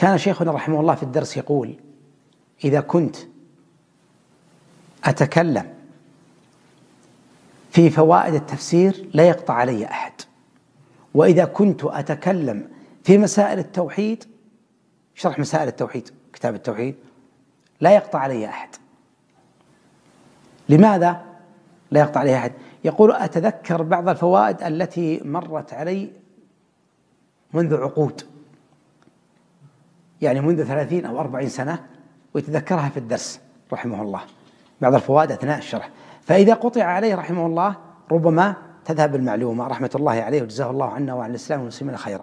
كان شيخنا رحمه الله في الدرس يقول إذا كنت أتكلم في فوائد التفسير لا يقطع علي أحد وإذا كنت أتكلم في مسائل التوحيد شرح مسائل التوحيد كتاب التوحيد لا يقطع علي أحد لماذا لا يقطع علي أحد يقول أتذكر بعض الفوائد التي مرت علي منذ عقود يعني منذ ثلاثين أو أربعين سنة ويتذكرها في الدرس رحمه الله بعض الفوائد أثناء الشرح فإذا قطع عليه رحمه الله ربما تذهب المعلومة رحمة الله عليه وجزاه الله عنا وعن الإسلام والمسلمين خيرا